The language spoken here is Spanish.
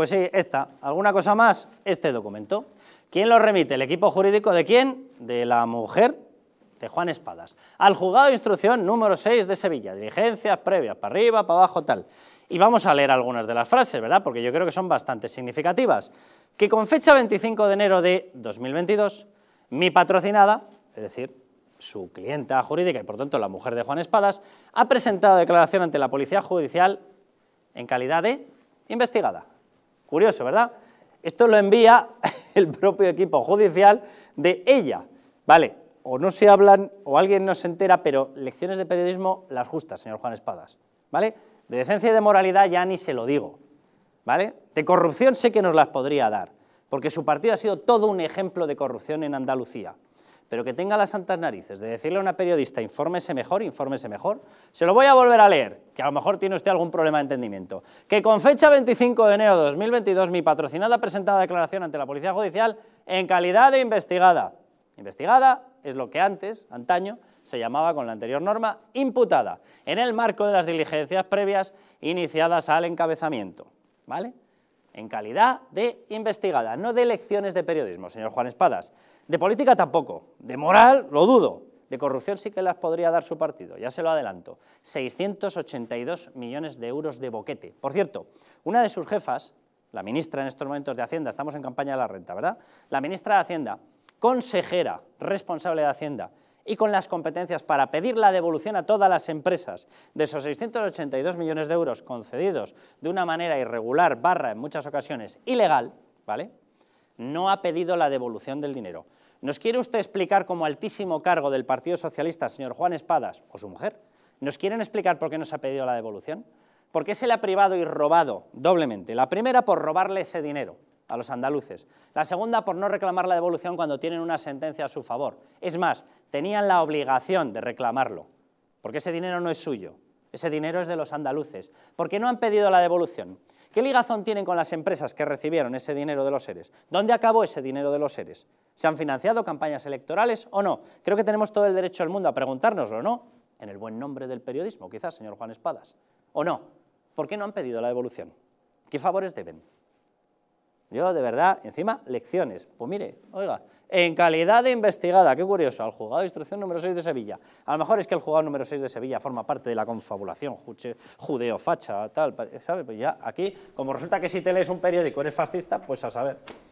Pues sí, esta. ¿Alguna cosa más? Este documento. ¿Quién lo remite? ¿El equipo jurídico de quién? De la mujer de Juan Espadas. Al juzgado de instrucción número 6 de Sevilla. Diligencias previas, para arriba, para abajo, tal. Y vamos a leer algunas de las frases, ¿verdad? Porque yo creo que son bastante significativas. Que con fecha 25 de enero de 2022, mi patrocinada, es decir, su clienta jurídica y por tanto la mujer de Juan Espadas, ha presentado declaración ante la Policía Judicial en calidad de investigada. Curioso, ¿verdad? Esto lo envía el propio equipo judicial de ella. Vale, o no se hablan o alguien no se entera, pero lecciones de periodismo las justas, señor Juan Espadas. ¿Vale? De decencia y de moralidad ya ni se lo digo. ¿Vale? De corrupción sé que nos las podría dar, porque su partido ha sido todo un ejemplo de corrupción en Andalucía pero que tenga las santas narices de decirle a una periodista, infórmese mejor, infórmese mejor, se lo voy a volver a leer, que a lo mejor tiene usted algún problema de entendimiento, que con fecha 25 de enero de 2022 mi patrocinada ha presentado declaración ante la Policía Judicial en calidad de investigada. Investigada es lo que antes, antaño, se llamaba con la anterior norma imputada, en el marco de las diligencias previas iniciadas al encabezamiento. ¿Vale? en calidad de investigada, no de lecciones de periodismo, señor Juan Espadas. De política tampoco, de moral lo dudo, de corrupción sí que las podría dar su partido, ya se lo adelanto. 682 millones de euros de boquete. Por cierto, una de sus jefas, la ministra en estos momentos de Hacienda, estamos en campaña de la renta, ¿verdad? La ministra de Hacienda, consejera, responsable de Hacienda, y con las competencias para pedir la devolución a todas las empresas de esos 682 millones de euros concedidos de una manera irregular, barra en muchas ocasiones ilegal, ¿vale? no ha pedido la devolución del dinero. ¿Nos quiere usted explicar como altísimo cargo del Partido Socialista, señor Juan Espadas, o su mujer? ¿Nos quieren explicar por qué no se ha pedido la devolución? Porque se le ha privado y robado doblemente. La primera por robarle ese dinero, a los andaluces. La segunda, por no reclamar la devolución cuando tienen una sentencia a su favor. Es más, tenían la obligación de reclamarlo, porque ese dinero no es suyo, ese dinero es de los andaluces, ¿Por qué no han pedido la devolución. ¿Qué ligazón tienen con las empresas que recibieron ese dinero de los seres? ¿Dónde acabó ese dinero de los seres? ¿Se han financiado campañas electorales o no? Creo que tenemos todo el derecho del mundo a preguntárnoslo, ¿no? En el buen nombre del periodismo, quizás, señor Juan Espadas. ¿O no? ¿Por qué no han pedido la devolución? ¿Qué favores deben? Yo, de verdad, encima, lecciones. Pues mire, oiga, en calidad de investigada, qué curioso, al jugador de instrucción número 6 de Sevilla. A lo mejor es que el jugador número 6 de Sevilla forma parte de la confabulación judeo-facha, tal, ¿sabes? Pues ya, aquí, como resulta que si te lees un periódico eres fascista, pues a saber.